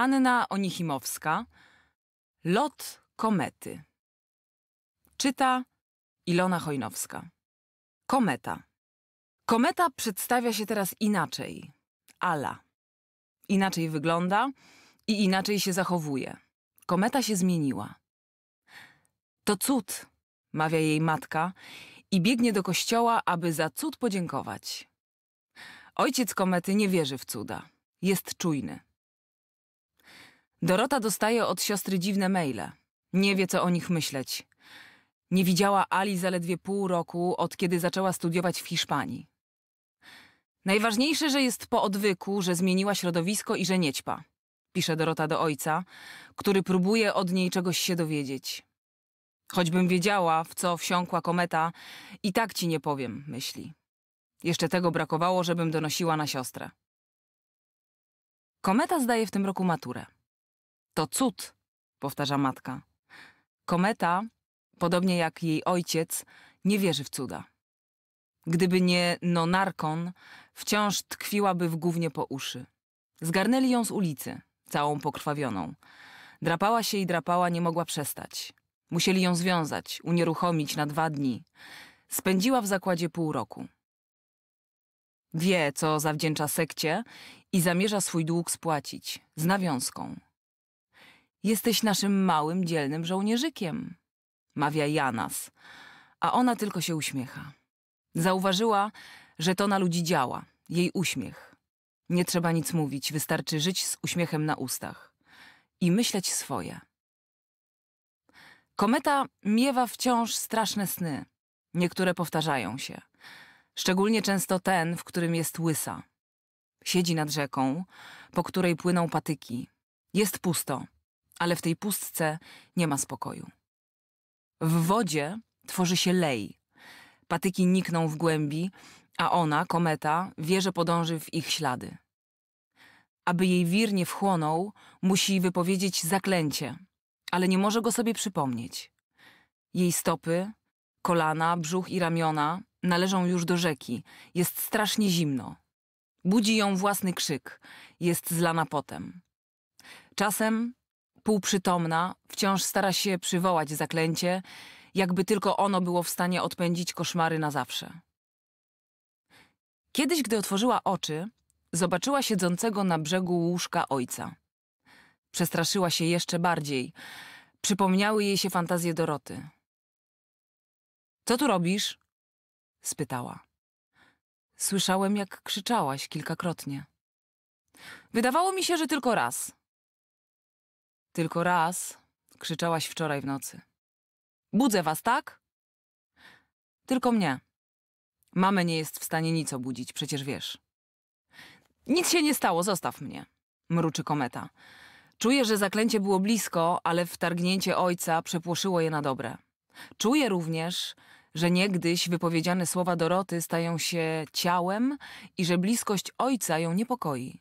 Anna Onichimowska Lot komety Czyta Ilona Hojnowska. Kometa Kometa przedstawia się teraz inaczej. Ala. Inaczej wygląda i inaczej się zachowuje. Kometa się zmieniła. To cud, mawia jej matka i biegnie do kościoła, aby za cud podziękować. Ojciec komety nie wierzy w cuda. Jest czujny. Dorota dostaje od siostry dziwne maile. Nie wie, co o nich myśleć. Nie widziała Ali zaledwie pół roku, od kiedy zaczęła studiować w Hiszpanii. Najważniejsze, że jest po odwyku, że zmieniła środowisko i że nie ćpa, pisze Dorota do ojca, który próbuje od niej czegoś się dowiedzieć. Choćbym wiedziała, w co wsiąkła kometa, i tak ci nie powiem, myśli. Jeszcze tego brakowało, żebym donosiła na siostrę. Kometa zdaje w tym roku maturę. To cud, powtarza matka. Kometa, podobnie jak jej ojciec, nie wierzy w cuda. Gdyby nie nonarkon, wciąż tkwiłaby w gównie po uszy. Zgarnęli ją z ulicy, całą pokrwawioną. Drapała się i drapała, nie mogła przestać. Musieli ją związać, unieruchomić na dwa dni. Spędziła w zakładzie pół roku. Wie, co zawdzięcza sekcie i zamierza swój dług spłacić, z nawiązką. Jesteś naszym małym, dzielnym żołnierzykiem, mawia Janas, a ona tylko się uśmiecha. Zauważyła, że to na ludzi działa, jej uśmiech. Nie trzeba nic mówić, wystarczy żyć z uśmiechem na ustach i myśleć swoje. Kometa miewa wciąż straszne sny. Niektóre powtarzają się. Szczególnie często ten, w którym jest łysa. Siedzi nad rzeką, po której płyną patyki. Jest pusto ale w tej pustce nie ma spokoju. W wodzie tworzy się lej. Patyki nikną w głębi, a ona, kometa, wie, że podąży w ich ślady. Aby jej wir nie wchłonął, musi wypowiedzieć zaklęcie, ale nie może go sobie przypomnieć. Jej stopy, kolana, brzuch i ramiona należą już do rzeki. Jest strasznie zimno. Budzi ją własny krzyk. Jest zlana potem. Czasem półprzytomna, wciąż stara się przywołać zaklęcie, jakby tylko ono było w stanie odpędzić koszmary na zawsze. Kiedyś, gdy otworzyła oczy, zobaczyła siedzącego na brzegu łóżka ojca. Przestraszyła się jeszcze bardziej. Przypomniały jej się fantazje Doroty. Co tu robisz? spytała. Słyszałem, jak krzyczałaś kilkakrotnie. Wydawało mi się, że tylko raz. Tylko raz krzyczałaś wczoraj w nocy. Budzę was, tak? Tylko mnie. Mamy nie jest w stanie nic obudzić, przecież wiesz. Nic się nie stało, zostaw mnie, mruczy kometa. Czuję, że zaklęcie było blisko, ale wtargnięcie ojca przepłoszyło je na dobre. Czuję również, że niegdyś wypowiedziane słowa Doroty stają się ciałem i że bliskość ojca ją niepokoi.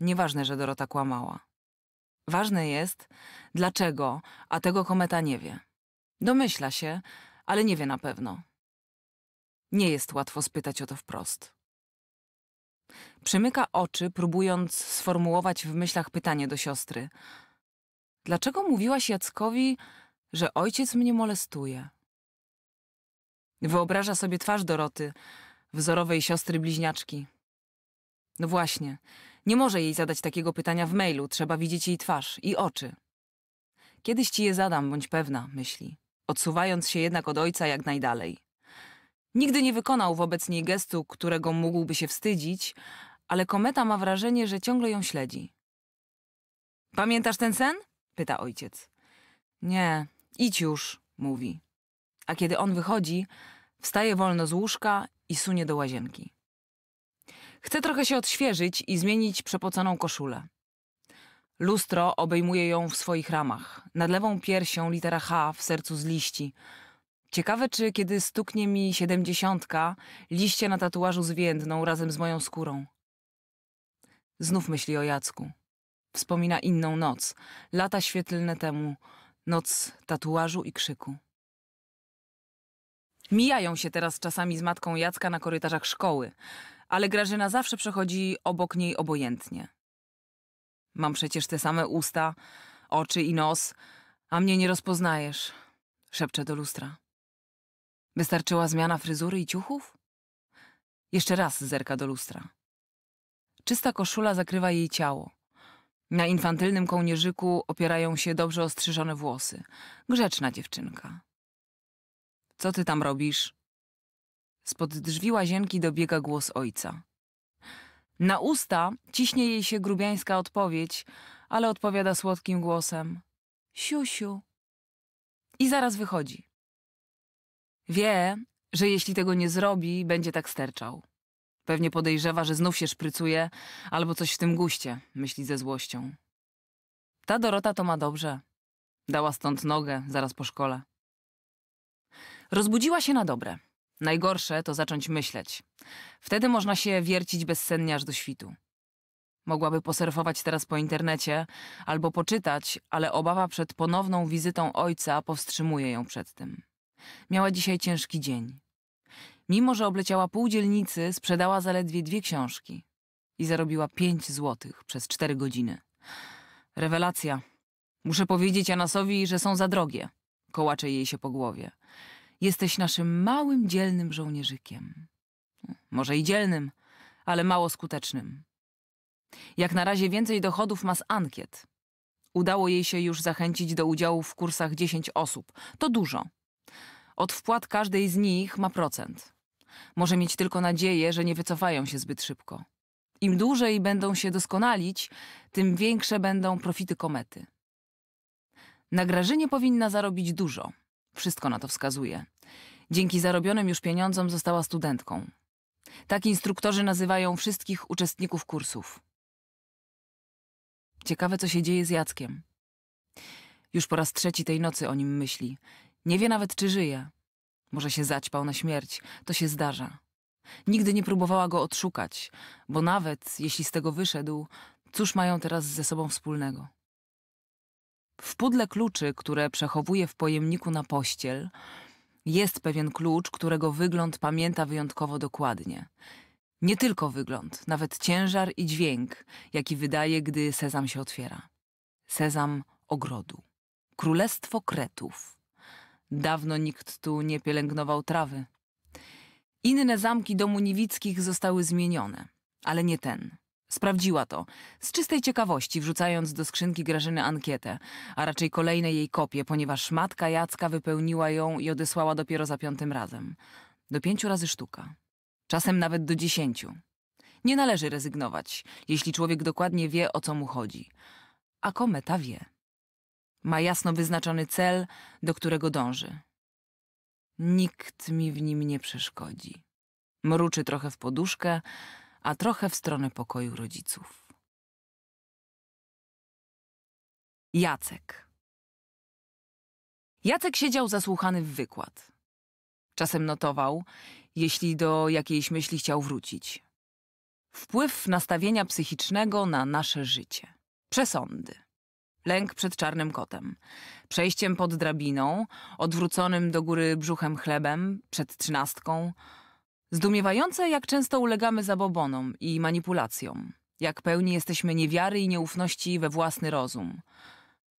Nieważne, że Dorota kłamała. Ważne jest, dlaczego, a tego kometa nie wie. Domyśla się, ale nie wie na pewno. Nie jest łatwo spytać o to wprost. Przymyka oczy, próbując sformułować w myślach pytanie do siostry. Dlaczego mówiłaś Jackowi, że ojciec mnie molestuje? Wyobraża sobie twarz Doroty, wzorowej siostry bliźniaczki. No właśnie, nie może jej zadać takiego pytania w mailu, trzeba widzieć jej twarz i oczy. Kiedyś ci je zadam, bądź pewna, myśli, odsuwając się jednak od ojca jak najdalej. Nigdy nie wykonał wobec niej gestu, którego mógłby się wstydzić, ale kometa ma wrażenie, że ciągle ją śledzi. Pamiętasz ten sen? pyta ojciec. Nie, idź już, mówi. A kiedy on wychodzi, wstaje wolno z łóżka i sunie do łazienki. Chce trochę się odświeżyć i zmienić przepoconą koszulę. Lustro obejmuje ją w swoich ramach. Nad lewą piersią litera H w sercu z liści. Ciekawe, czy kiedy stuknie mi siedemdziesiątka, liście na tatuażu zwiędną razem z moją skórą. Znów myśli o Jacku. Wspomina inną noc, lata świetlne temu, noc tatuażu i krzyku. Mijają się teraz czasami z matką Jacka na korytarzach szkoły ale Grażyna zawsze przechodzi obok niej obojętnie. Mam przecież te same usta, oczy i nos, a mnie nie rozpoznajesz, szepczę do lustra. Wystarczyła zmiana fryzury i ciuchów? Jeszcze raz zerka do lustra. Czysta koszula zakrywa jej ciało. Na infantylnym kołnierzyku opierają się dobrze ostrzyżone włosy. Grzeczna dziewczynka. Co ty tam robisz? Spod drzwi łazienki dobiega głos ojca. Na usta ciśnie jej się grubiańska odpowiedź, ale odpowiada słodkim głosem. Siusiu. I zaraz wychodzi. Wie, że jeśli tego nie zrobi, będzie tak sterczał. Pewnie podejrzewa, że znów się szprycuje albo coś w tym guście, myśli ze złością. Ta Dorota to ma dobrze. Dała stąd nogę zaraz po szkole. Rozbudziła się na dobre. Najgorsze to zacząć myśleć. Wtedy można się wiercić bezsennie aż do świtu. Mogłaby posurfować teraz po internecie albo poczytać, ale obawa przed ponowną wizytą ojca powstrzymuje ją przed tym. Miała dzisiaj ciężki dzień. Mimo, że obleciała pół dzielnicy, sprzedała zaledwie dwie książki i zarobiła pięć złotych przez cztery godziny. Rewelacja. Muszę powiedzieć Anasowi, że są za drogie. Kołacze jej się po głowie. Jesteś naszym małym, dzielnym żołnierzykiem. No, może i dzielnym, ale mało skutecznym. Jak na razie więcej dochodów ma z ankiet. Udało jej się już zachęcić do udziału w kursach 10 osób. To dużo. Od wpłat każdej z nich ma procent. Może mieć tylko nadzieję, że nie wycofają się zbyt szybko. Im dłużej będą się doskonalić, tym większe będą profity komety. Na Grażynie powinna zarobić dużo. Wszystko na to wskazuje. Dzięki zarobionym już pieniądzom została studentką. Tak instruktorzy nazywają wszystkich uczestników kursów. Ciekawe, co się dzieje z Jackiem. Już po raz trzeci tej nocy o nim myśli. Nie wie nawet, czy żyje. Może się zaćpał na śmierć. To się zdarza. Nigdy nie próbowała go odszukać, bo nawet jeśli z tego wyszedł, cóż mają teraz ze sobą wspólnego? W pudle kluczy, które przechowuje w pojemniku na pościel, jest pewien klucz, którego wygląd pamięta wyjątkowo dokładnie. Nie tylko wygląd, nawet ciężar i dźwięk, jaki wydaje, gdy sezam się otwiera. Sezam ogrodu. Królestwo Kretów. Dawno nikt tu nie pielęgnował trawy. Inne zamki domu Niwickich zostały zmienione, ale nie ten. Sprawdziła to, z czystej ciekawości, wrzucając do skrzynki Grażyny ankietę, a raczej kolejne jej kopie, ponieważ matka Jacka wypełniła ją i odesłała dopiero za piątym razem. Do pięciu razy sztuka. Czasem nawet do dziesięciu. Nie należy rezygnować, jeśli człowiek dokładnie wie, o co mu chodzi. A kometa wie. Ma jasno wyznaczony cel, do którego dąży. Nikt mi w nim nie przeszkodzi. Mruczy trochę w poduszkę, a trochę w stronę pokoju rodziców. Jacek. Jacek siedział zasłuchany w wykład. Czasem notował, jeśli do jakiejś myśli chciał wrócić. Wpływ nastawienia psychicznego na nasze życie. Przesądy. Lęk przed czarnym kotem, przejściem pod drabiną, odwróconym do góry brzuchem chlebem, przed trzynastką, Zdumiewające, jak często ulegamy zabobonom i manipulacjom, jak pełni jesteśmy niewiary i nieufności we własny rozum.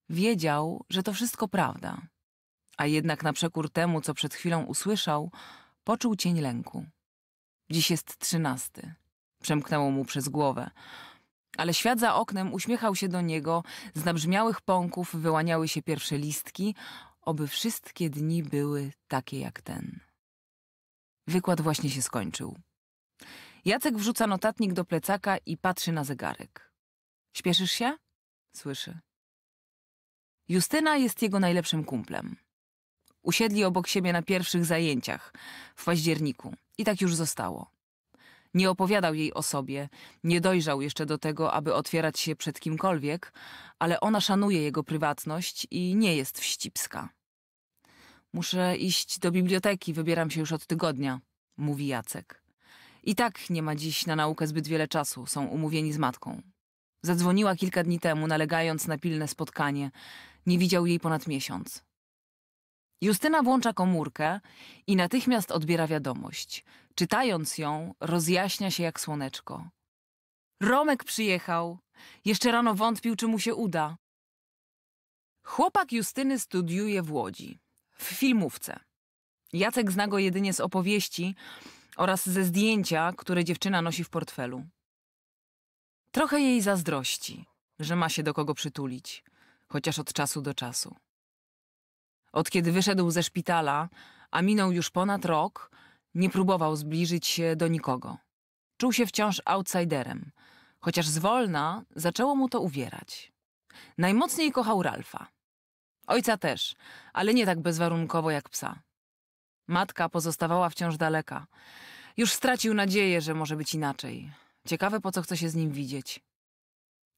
Wiedział, że to wszystko prawda, a jednak na przekór temu, co przed chwilą usłyszał, poczuł cień lęku. Dziś jest trzynasty. Przemknęło mu przez głowę. Ale świat za oknem uśmiechał się do niego, z nabrzmiałych pąków wyłaniały się pierwsze listki, oby wszystkie dni były takie jak ten. Wykład właśnie się skończył. Jacek wrzuca notatnik do plecaka i patrzy na zegarek. Śpieszysz się? Słyszy. Justyna jest jego najlepszym kumplem. Usiedli obok siebie na pierwszych zajęciach w październiku i tak już zostało. Nie opowiadał jej o sobie, nie dojrzał jeszcze do tego, aby otwierać się przed kimkolwiek, ale ona szanuje jego prywatność i nie jest wścibska. Muszę iść do biblioteki, wybieram się już od tygodnia, mówi Jacek. I tak nie ma dziś na naukę zbyt wiele czasu, są umówieni z matką. Zadzwoniła kilka dni temu, nalegając na pilne spotkanie. Nie widział jej ponad miesiąc. Justyna włącza komórkę i natychmiast odbiera wiadomość. Czytając ją, rozjaśnia się jak słoneczko. Romek przyjechał. Jeszcze rano wątpił, czy mu się uda. Chłopak Justyny studiuje w Łodzi w filmówce. Jacek zna go jedynie z opowieści oraz ze zdjęcia, które dziewczyna nosi w portfelu. Trochę jej zazdrości, że ma się do kogo przytulić, chociaż od czasu do czasu. Od kiedy wyszedł ze szpitala, a minął już ponad rok, nie próbował zbliżyć się do nikogo. Czuł się wciąż outsiderem, chociaż zwolna zaczęło mu to uwierać. Najmocniej kochał Ralfa. Ojca też, ale nie tak bezwarunkowo jak psa. Matka pozostawała wciąż daleka. Już stracił nadzieję, że może być inaczej. Ciekawe, po co chce się z nim widzieć.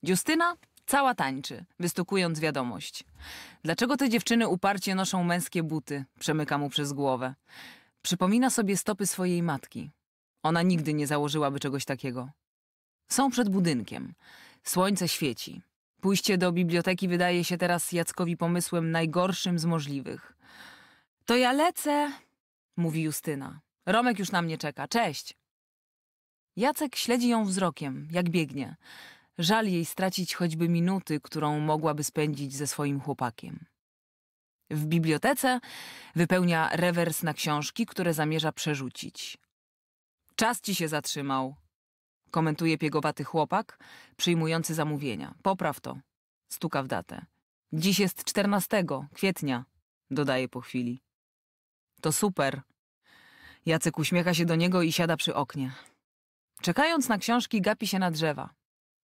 Justyna cała tańczy, wystukując wiadomość. Dlaczego te dziewczyny uparcie noszą męskie buty? Przemyka mu przez głowę. Przypomina sobie stopy swojej matki. Ona nigdy nie założyłaby czegoś takiego. Są przed budynkiem. Słońce świeci. Pójście do biblioteki wydaje się teraz Jackowi pomysłem najgorszym z możliwych. To ja lecę, mówi Justyna. Romek już na mnie czeka. Cześć. Jacek śledzi ją wzrokiem, jak biegnie. Żal jej stracić choćby minuty, którą mogłaby spędzić ze swoim chłopakiem. W bibliotece wypełnia rewers na książki, które zamierza przerzucić. Czas ci się zatrzymał, Komentuje piegowaty chłopak, przyjmujący zamówienia. Popraw to. Stuka w datę. Dziś jest 14 kwietnia, dodaje po chwili. To super. Jacek uśmiecha się do niego i siada przy oknie. Czekając na książki, gapi się na drzewa.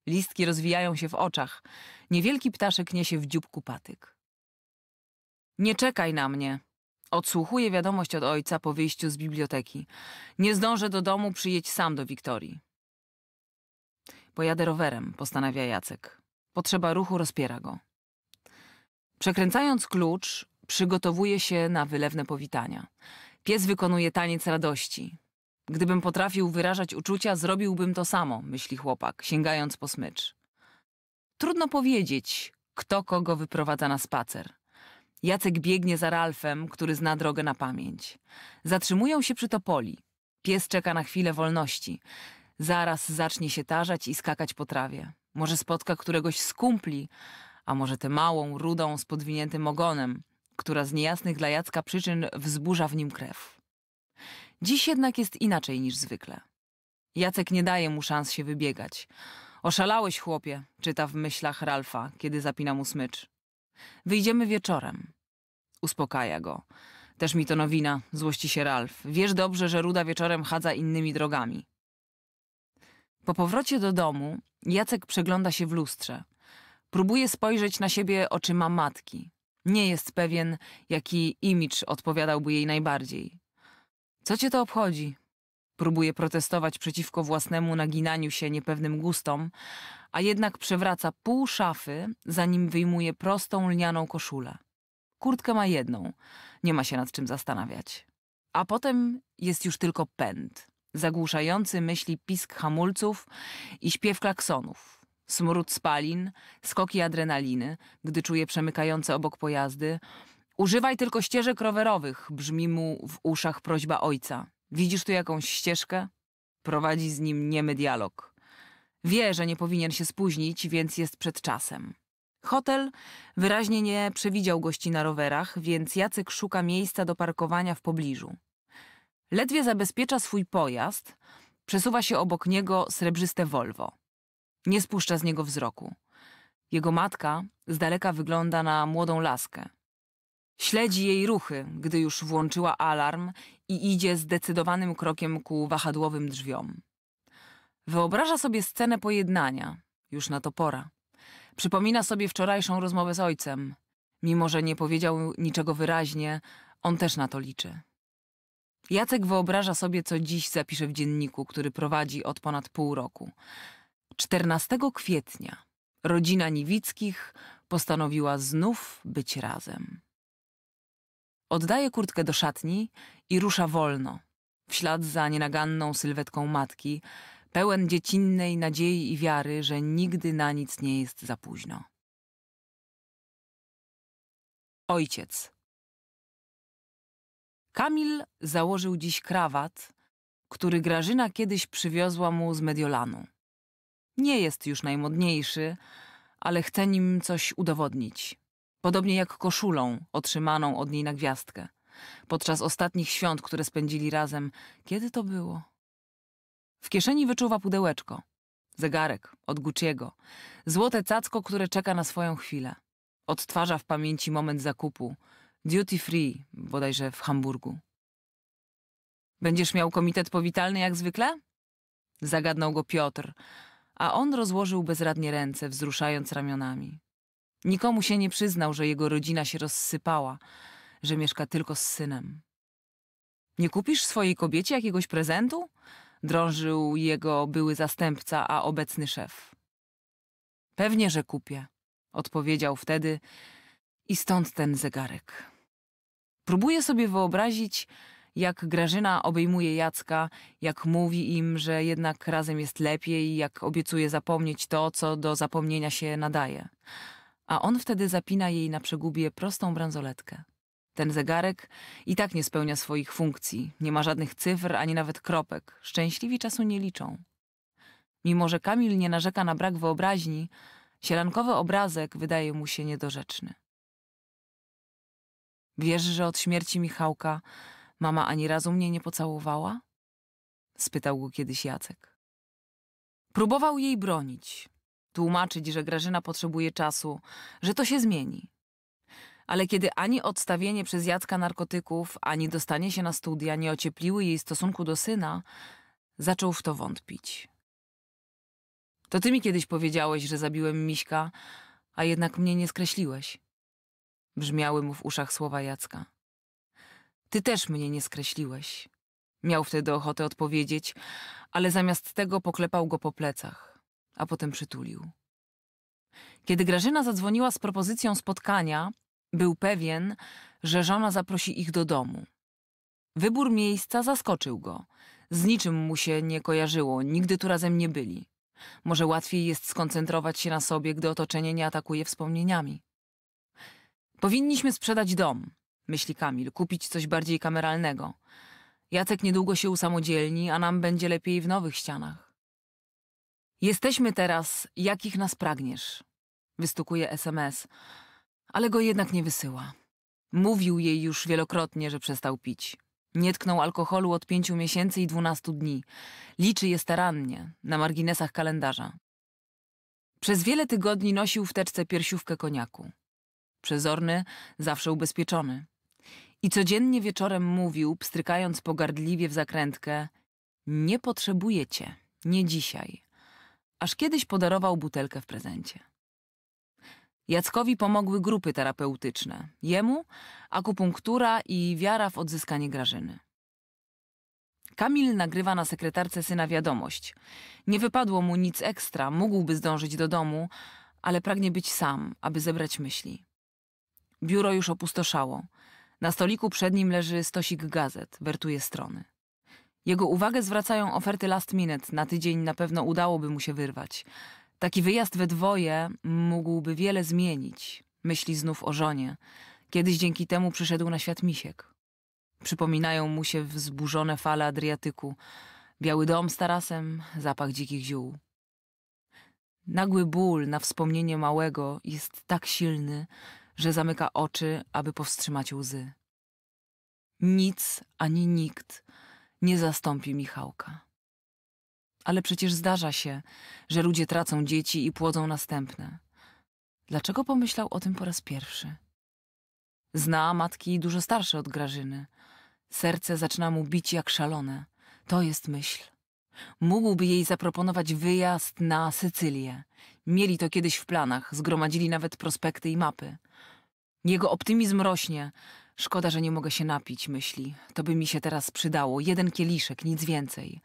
Listki rozwijają się w oczach. Niewielki ptaszek niesie w dzióbku patyk. Nie czekaj na mnie. Odsłuchuję wiadomość od ojca po wyjściu z biblioteki. Nie zdążę do domu, przyjedź sam do Wiktorii. Pojadę rowerem, postanawia Jacek. Potrzeba ruchu rozpiera go. Przekręcając klucz, przygotowuje się na wylewne powitania. Pies wykonuje taniec radości. Gdybym potrafił wyrażać uczucia, zrobiłbym to samo, myśli chłopak, sięgając po smycz. Trudno powiedzieć, kto kogo wyprowadza na spacer. Jacek biegnie za Ralfem, który zna drogę na pamięć. Zatrzymują się przy topoli. Pies czeka na chwilę wolności. Zaraz zacznie się tarzać i skakać po trawie. Może spotka któregoś z kumpli, a może tę małą, rudą, z podwiniętym ogonem, która z niejasnych dla Jacka przyczyn wzburza w nim krew. Dziś jednak jest inaczej niż zwykle. Jacek nie daje mu szans się wybiegać. Oszalałeś, chłopie, czyta w myślach Ralfa, kiedy zapina mu smycz. Wyjdziemy wieczorem. Uspokaja go. Też mi to nowina, złości się Ralf. Wiesz dobrze, że Ruda wieczorem chadza innymi drogami. Po powrocie do domu Jacek przegląda się w lustrze. Próbuje spojrzeć na siebie oczyma matki. Nie jest pewien, jaki imidż odpowiadałby jej najbardziej. Co cię to obchodzi? Próbuje protestować przeciwko własnemu naginaniu się niepewnym gustom, a jednak przewraca pół szafy, zanim wyjmuje prostą lnianą koszulę. Kurtkę ma jedną, nie ma się nad czym zastanawiać. A potem jest już tylko pęd zagłuszający myśli pisk hamulców i śpiew klaksonów, smród spalin, skoki adrenaliny, gdy czuje przemykające obok pojazdy. Używaj tylko ścieżek rowerowych, brzmi mu w uszach prośba ojca. Widzisz tu jakąś ścieżkę? Prowadzi z nim niemy dialog. Wie, że nie powinien się spóźnić, więc jest przed czasem. Hotel wyraźnie nie przewidział gości na rowerach, więc Jacek szuka miejsca do parkowania w pobliżu. Ledwie zabezpiecza swój pojazd, przesuwa się obok niego srebrzyste Volvo. Nie spuszcza z niego wzroku. Jego matka z daleka wygląda na młodą laskę. Śledzi jej ruchy, gdy już włączyła alarm i idzie zdecydowanym krokiem ku wahadłowym drzwiom. Wyobraża sobie scenę pojednania, już na to pora. Przypomina sobie wczorajszą rozmowę z ojcem. Mimo, że nie powiedział niczego wyraźnie, on też na to liczy. Jacek wyobraża sobie, co dziś zapisze w dzienniku, który prowadzi od ponad pół roku. 14 kwietnia rodzina Niwickich postanowiła znów być razem. Oddaje kurtkę do szatni i rusza wolno, w ślad za nienaganną sylwetką matki, pełen dziecinnej nadziei i wiary, że nigdy na nic nie jest za późno. Ojciec Kamil założył dziś krawat, który Grażyna kiedyś przywiozła mu z Mediolanu. Nie jest już najmodniejszy, ale chce nim coś udowodnić. Podobnie jak koszulą otrzymaną od niej na gwiazdkę. Podczas ostatnich świąt, które spędzili razem, kiedy to było? W kieszeni wyczuwa pudełeczko. Zegarek od Gucciego. Złote cacko, które czeka na swoją chwilę. Odtwarza w pamięci moment zakupu, Duty free, bodajże w Hamburgu. Będziesz miał komitet powitalny jak zwykle? Zagadnął go Piotr, a on rozłożył bezradnie ręce, wzruszając ramionami. Nikomu się nie przyznał, że jego rodzina się rozsypała, że mieszka tylko z synem. Nie kupisz swojej kobiecie jakiegoś prezentu? Drążył jego były zastępca, a obecny szef. Pewnie, że kupię, odpowiedział wtedy i stąd ten zegarek. Próbuję sobie wyobrazić, jak Grażyna obejmuje Jacka, jak mówi im, że jednak razem jest lepiej, jak obiecuje zapomnieć to, co do zapomnienia się nadaje. A on wtedy zapina jej na przegubie prostą bransoletkę. Ten zegarek i tak nie spełnia swoich funkcji, nie ma żadnych cyfr ani nawet kropek. Szczęśliwi czasu nie liczą. Mimo, że Kamil nie narzeka na brak wyobraźni, sielankowy obrazek wydaje mu się niedorzeczny. Wiesz, że od śmierci Michałka mama ani razu mnie nie pocałowała? Spytał go kiedyś Jacek. Próbował jej bronić, tłumaczyć, że Grażyna potrzebuje czasu, że to się zmieni. Ale kiedy ani odstawienie przez Jacka narkotyków, ani dostanie się na studia nie ociepliły jej stosunku do syna, zaczął w to wątpić. To ty mi kiedyś powiedziałeś, że zabiłem Miśka, a jednak mnie nie skreśliłeś. Brzmiały mu w uszach słowa Jacka. Ty też mnie nie skreśliłeś. Miał wtedy ochotę odpowiedzieć, ale zamiast tego poklepał go po plecach, a potem przytulił. Kiedy Grażyna zadzwoniła z propozycją spotkania, był pewien, że żona zaprosi ich do domu. Wybór miejsca zaskoczył go. Z niczym mu się nie kojarzyło, nigdy tu razem nie byli. Może łatwiej jest skoncentrować się na sobie, gdy otoczenie nie atakuje wspomnieniami. Powinniśmy sprzedać dom, myśli Kamil, kupić coś bardziej kameralnego. Jacek niedługo się usamodzielni, a nam będzie lepiej w nowych ścianach. Jesteśmy teraz, jakich nas pragniesz, wystukuje SMS, ale go jednak nie wysyła. Mówił jej już wielokrotnie, że przestał pić. Nie tknął alkoholu od pięciu miesięcy i dwunastu dni. Liczy je starannie, na marginesach kalendarza. Przez wiele tygodni nosił w teczce piersiówkę koniaku przezorny, zawsze ubezpieczony. I codziennie wieczorem mówił, pstrykając pogardliwie w zakrętkę: Nie cię, nie dzisiaj. Aż kiedyś podarował butelkę w prezencie. Jackowi pomogły grupy terapeutyczne, jemu akupunktura i wiara w odzyskanie Grażyny. Kamil nagrywa na sekretarce syna wiadomość. Nie wypadło mu nic ekstra, mógłby zdążyć do domu, ale pragnie być sam, aby zebrać myśli. Biuro już opustoszało. Na stoliku przed nim leży stosik gazet, wertuje strony. Jego uwagę zwracają oferty last minute. Na tydzień na pewno udałoby mu się wyrwać. Taki wyjazd we dwoje mógłby wiele zmienić. Myśli znów o żonie. Kiedyś dzięki temu przyszedł na świat misiek. Przypominają mu się wzburzone fale Adriatyku, biały dom z tarasem, zapach dzikich ziół. Nagły ból na wspomnienie małego jest tak silny, że zamyka oczy, aby powstrzymać łzy. Nic ani nikt nie zastąpi Michałka. Ale przecież zdarza się, że ludzie tracą dzieci i płodzą następne. Dlaczego pomyślał o tym po raz pierwszy? Zna matki dużo starsze od Grażyny. Serce zaczyna mu bić jak szalone. To jest myśl. Mógłby jej zaproponować wyjazd na Sycylię. Mieli to kiedyś w planach, zgromadzili nawet prospekty i mapy. Jego optymizm rośnie. Szkoda, że nie mogę się napić, myśli. To by mi się teraz przydało. Jeden kieliszek, nic więcej.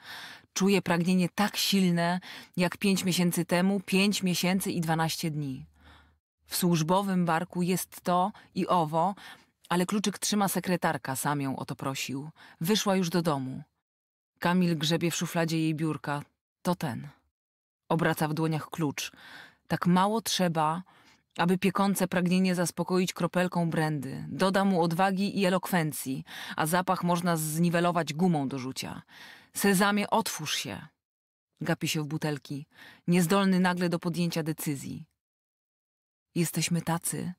Czuję pragnienie tak silne, jak pięć miesięcy temu, pięć miesięcy i dwanaście dni. W służbowym barku jest to i owo, ale kluczyk trzyma sekretarka, sam ją o to prosił. Wyszła już do domu. Kamil grzebie w szufladzie jej biurka. To ten. Obraca w dłoniach klucz. Tak mało trzeba, aby piekące pragnienie zaspokoić kropelką brandy. Doda mu odwagi i elokwencji, a zapach można zniwelować gumą do rzucia. Sezamie, otwórz się! Gapi się w butelki, niezdolny nagle do podjęcia decyzji. Jesteśmy tacy,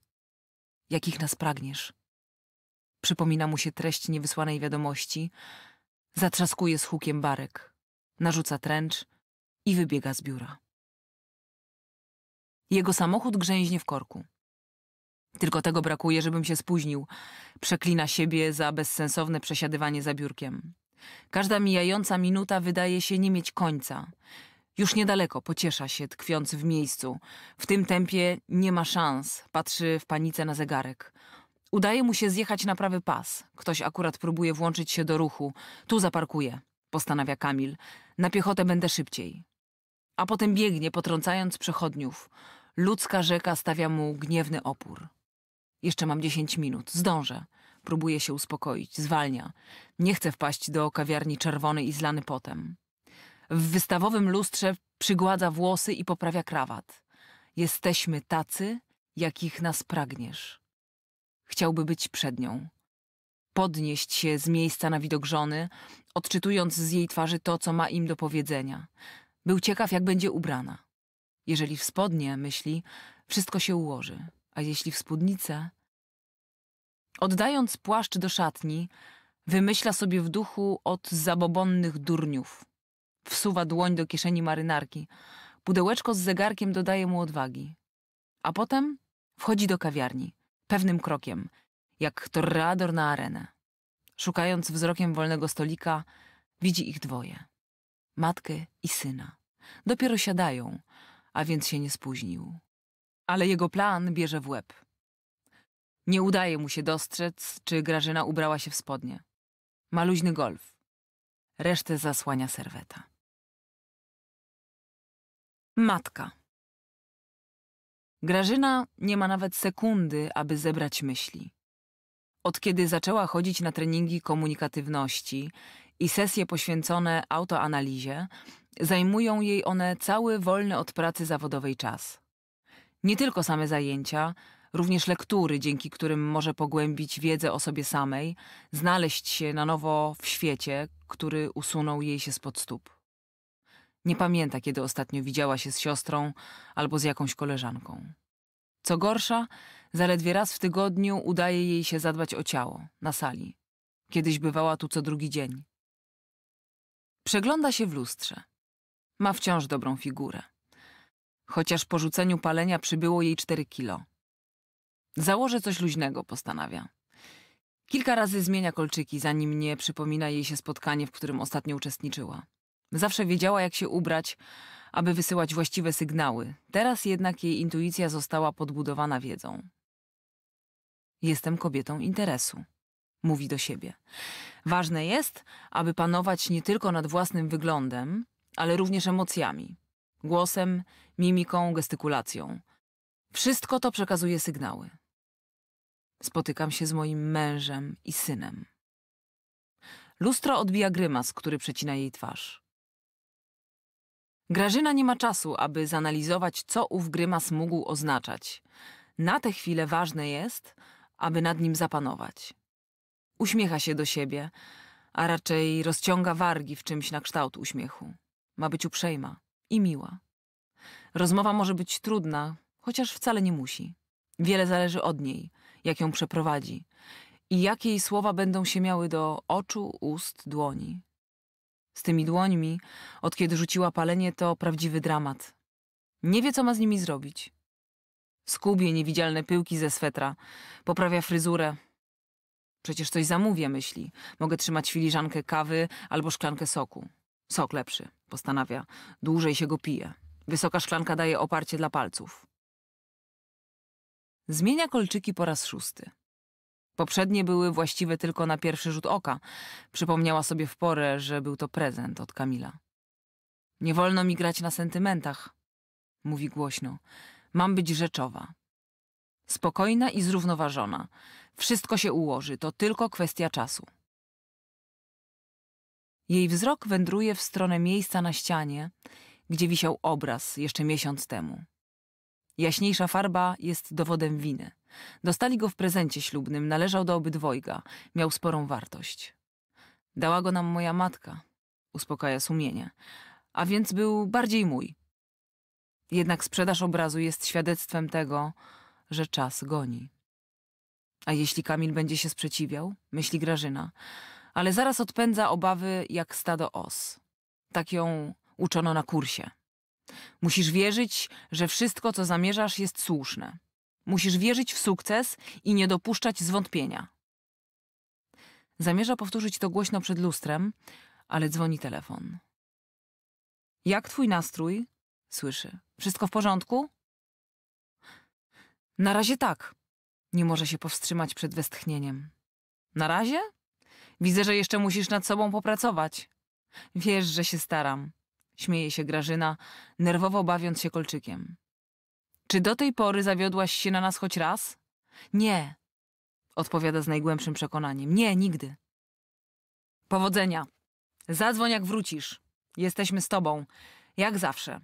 jakich nas pragniesz. Przypomina mu się treść niewysłanej wiadomości, zatrzaskuje z hukiem barek, narzuca tręcz i wybiega z biura. Jego samochód grzęźnie w korku. Tylko tego brakuje, żebym się spóźnił. Przeklina siebie za bezsensowne przesiadywanie za biurkiem. Każda mijająca minuta wydaje się nie mieć końca. Już niedaleko pociesza się, tkwiąc w miejscu. W tym tempie nie ma szans, patrzy w panice na zegarek. Udaje mu się zjechać na prawy pas. Ktoś akurat próbuje włączyć się do ruchu. Tu zaparkuje, postanawia Kamil. Na piechotę będę szybciej. A potem biegnie, potrącając przechodniów. Ludzka rzeka stawia mu gniewny opór. Jeszcze mam dziesięć minut. Zdążę. Próbuje się uspokoić. Zwalnia. Nie chce wpaść do kawiarni czerwony i zlany potem. W wystawowym lustrze przygładza włosy i poprawia krawat. Jesteśmy tacy, jakich nas pragniesz. Chciałby być przed nią. Podnieść się z miejsca na widok żony, odczytując z jej twarzy to, co ma im do powiedzenia. Był ciekaw, jak będzie ubrana. Jeżeli w spodnie, myśli, wszystko się ułoży, a jeśli w spódnicę... Oddając płaszcz do szatni, wymyśla sobie w duchu od zabobonnych durniów. Wsuwa dłoń do kieszeni marynarki. Pudełeczko z zegarkiem dodaje mu odwagi. A potem wchodzi do kawiarni, pewnym krokiem, jak torreador na arenę. Szukając wzrokiem wolnego stolika, widzi ich dwoje. Matkę i syna. Dopiero siadają, a więc się nie spóźnił. Ale jego plan bierze w łeb. Nie udaje mu się dostrzec, czy Grażyna ubrała się w spodnie. Ma luźny golf. Resztę zasłania serweta. Matka. Grażyna nie ma nawet sekundy, aby zebrać myśli. Od kiedy zaczęła chodzić na treningi komunikatywności i sesje poświęcone autoanalizie, Zajmują jej one cały wolny od pracy zawodowej czas. Nie tylko same zajęcia, również lektury, dzięki którym może pogłębić wiedzę o sobie samej, znaleźć się na nowo w świecie, który usunął jej się spod stóp. Nie pamięta, kiedy ostatnio widziała się z siostrą albo z jakąś koleżanką. Co gorsza, zaledwie raz w tygodniu udaje jej się zadbać o ciało na sali. Kiedyś bywała tu co drugi dzień. Przegląda się w lustrze. Ma wciąż dobrą figurę. Chociaż po rzuceniu palenia przybyło jej 4 kilo. Założę coś luźnego, postanawia. Kilka razy zmienia kolczyki, zanim nie przypomina jej się spotkanie, w którym ostatnio uczestniczyła. Zawsze wiedziała, jak się ubrać, aby wysyłać właściwe sygnały. Teraz jednak jej intuicja została podbudowana wiedzą. Jestem kobietą interesu, mówi do siebie. Ważne jest, aby panować nie tylko nad własnym wyglądem, ale również emocjami głosem, mimiką, gestykulacją. Wszystko to przekazuje sygnały. Spotykam się z moim mężem i synem. Lustro odbija grymas, który przecina jej twarz. Grażyna nie ma czasu, aby zanalizować, co ów grymas mógł oznaczać. Na tę chwilę ważne jest, aby nad nim zapanować. Uśmiecha się do siebie, a raczej rozciąga wargi w czymś na kształt uśmiechu. Ma być uprzejma i miła. Rozmowa może być trudna, chociaż wcale nie musi. Wiele zależy od niej, jak ją przeprowadzi i jakie jej słowa będą się miały do oczu, ust, dłoni. Z tymi dłońmi, od kiedy rzuciła palenie, to prawdziwy dramat. Nie wie, co ma z nimi zrobić. Skubie niewidzialne pyłki ze swetra, poprawia fryzurę. Przecież coś zamówię, myśli. Mogę trzymać filiżankę kawy albo szklankę soku. Sok lepszy, postanawia. Dłużej się go pije. Wysoka szklanka daje oparcie dla palców. Zmienia kolczyki po raz szósty. Poprzednie były właściwe tylko na pierwszy rzut oka. Przypomniała sobie w porę, że był to prezent od Kamila. Nie wolno mi grać na sentymentach, mówi głośno. Mam być rzeczowa. Spokojna i zrównoważona. Wszystko się ułoży, to tylko kwestia czasu. Jej wzrok wędruje w stronę miejsca na ścianie, gdzie wisiał obraz jeszcze miesiąc temu. Jaśniejsza farba jest dowodem winy. Dostali go w prezencie ślubnym, należał do obydwojga, miał sporą wartość. Dała go nam moja matka, uspokaja sumienie, a więc był bardziej mój. Jednak sprzedaż obrazu jest świadectwem tego, że czas goni. A jeśli Kamil będzie się sprzeciwiał, myśli Grażyna, ale zaraz odpędza obawy jak stado os. Tak ją uczono na kursie. Musisz wierzyć, że wszystko, co zamierzasz, jest słuszne. Musisz wierzyć w sukces i nie dopuszczać zwątpienia. Zamierza powtórzyć to głośno przed lustrem, ale dzwoni telefon. Jak twój nastrój? Słyszy. Wszystko w porządku? Na razie tak. Nie może się powstrzymać przed westchnieniem. Na razie? Widzę, że jeszcze musisz nad sobą popracować. Wiesz, że się staram. Śmieje się Grażyna, nerwowo bawiąc się kolczykiem. Czy do tej pory zawiodłaś się na nas choć raz? Nie. Odpowiada z najgłębszym przekonaniem. Nie, nigdy. Powodzenia. Zadzwoń jak wrócisz. Jesteśmy z tobą. Jak zawsze.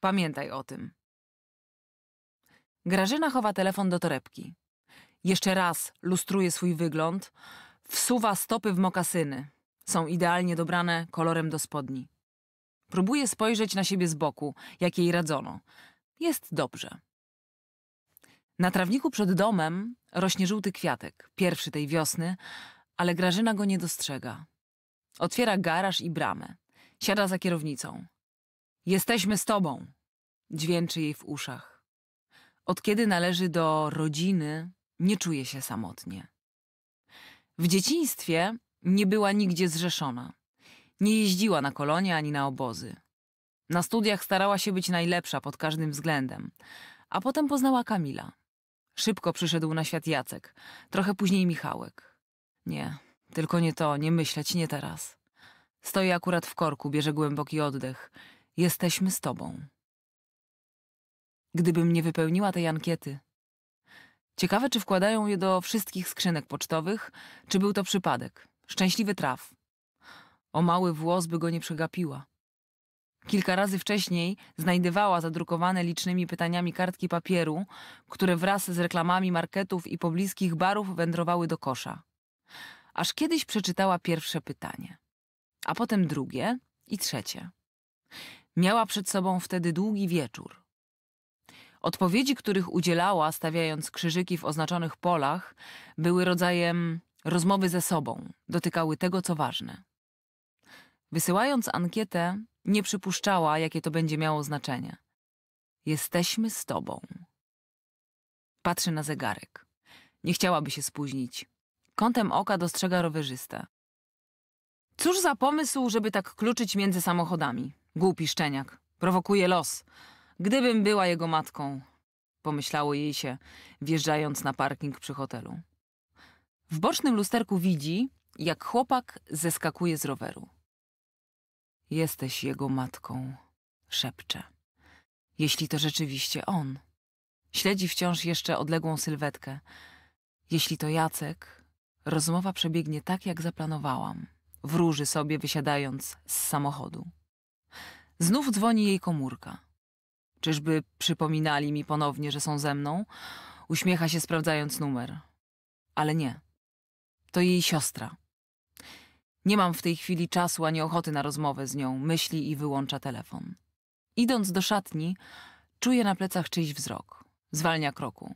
Pamiętaj o tym. Grażyna chowa telefon do torebki. Jeszcze raz lustruje swój wygląd, Wsuwa stopy w mokasyny. Są idealnie dobrane kolorem do spodni. Próbuje spojrzeć na siebie z boku, jak jej radzono. Jest dobrze. Na trawniku przed domem rośnie żółty kwiatek, pierwszy tej wiosny, ale Grażyna go nie dostrzega. Otwiera garaż i bramę. Siada za kierownicą. Jesteśmy z tobą, dźwięczy jej w uszach. Od kiedy należy do rodziny, nie czuje się samotnie. W dzieciństwie nie była nigdzie zrzeszona. Nie jeździła na kolonie ani na obozy. Na studiach starała się być najlepsza pod każdym względem, a potem poznała Kamila. Szybko przyszedł na świat Jacek, trochę później Michałek. Nie, tylko nie to, nie myśleć, nie teraz. Stoi akurat w korku, bierze głęboki oddech. Jesteśmy z tobą. Gdybym nie wypełniła tej ankiety, Ciekawe, czy wkładają je do wszystkich skrzynek pocztowych, czy był to przypadek. Szczęśliwy traf. O mały włos by go nie przegapiła. Kilka razy wcześniej znajdywała zadrukowane licznymi pytaniami kartki papieru, które wraz z reklamami marketów i pobliskich barów wędrowały do kosza. Aż kiedyś przeczytała pierwsze pytanie, a potem drugie i trzecie. Miała przed sobą wtedy długi wieczór. Odpowiedzi, których udzielała, stawiając krzyżyki w oznaczonych polach, były rodzajem rozmowy ze sobą, dotykały tego, co ważne. Wysyłając ankietę, nie przypuszczała, jakie to będzie miało znaczenie. Jesteśmy z tobą. Patrzy na zegarek. Nie chciałaby się spóźnić. Kątem oka dostrzega rowerzystę. Cóż za pomysł, żeby tak kluczyć między samochodami. Głupi szczeniak. Prowokuje los. Gdybym była jego matką, pomyślało jej się, wjeżdżając na parking przy hotelu. W bocznym lusterku widzi, jak chłopak zeskakuje z roweru. Jesteś jego matką, szepcze. Jeśli to rzeczywiście on. Śledzi wciąż jeszcze odległą sylwetkę. Jeśli to Jacek, rozmowa przebiegnie tak, jak zaplanowałam. Wróży sobie, wysiadając z samochodu. Znów dzwoni jej komórka. Czyżby przypominali mi ponownie, że są ze mną? Uśmiecha się, sprawdzając numer. Ale nie. To jej siostra. Nie mam w tej chwili czasu ani ochoty na rozmowę z nią, myśli i wyłącza telefon. Idąc do szatni, czuje na plecach czyjś wzrok. Zwalnia kroku.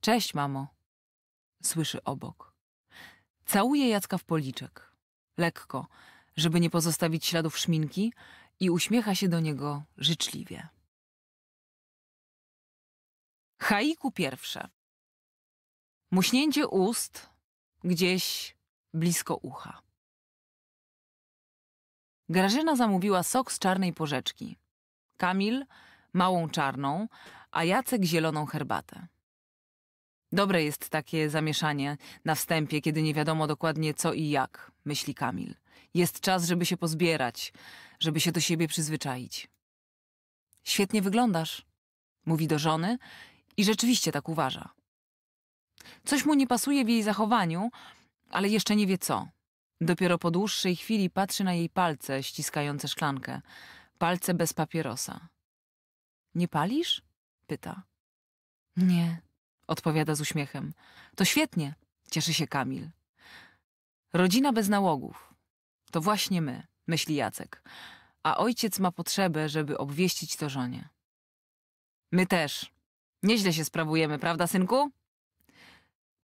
Cześć, mamo. Słyszy obok. Całuje Jacka w policzek. Lekko, żeby nie pozostawić śladów szminki i uśmiecha się do niego życzliwie. Haiku pierwsze. Muśnięcie ust gdzieś blisko ucha. Grażyna zamówiła sok z czarnej porzeczki. Kamil małą czarną, a Jacek zieloną herbatę. Dobre jest takie zamieszanie na wstępie, kiedy nie wiadomo dokładnie co i jak, myśli Kamil. Jest czas, żeby się pozbierać, żeby się do siebie przyzwyczaić. Świetnie wyglądasz, mówi do żony, i rzeczywiście tak uważa. Coś mu nie pasuje w jej zachowaniu, ale jeszcze nie wie co. Dopiero po dłuższej chwili patrzy na jej palce ściskające szklankę. Palce bez papierosa. Nie palisz? pyta. Nie, odpowiada z uśmiechem. To świetnie, cieszy się Kamil. Rodzina bez nałogów. To właśnie my, myśli Jacek. A ojciec ma potrzebę, żeby obwieścić to żonie. My też, Nieźle się sprawujemy, prawda, synku?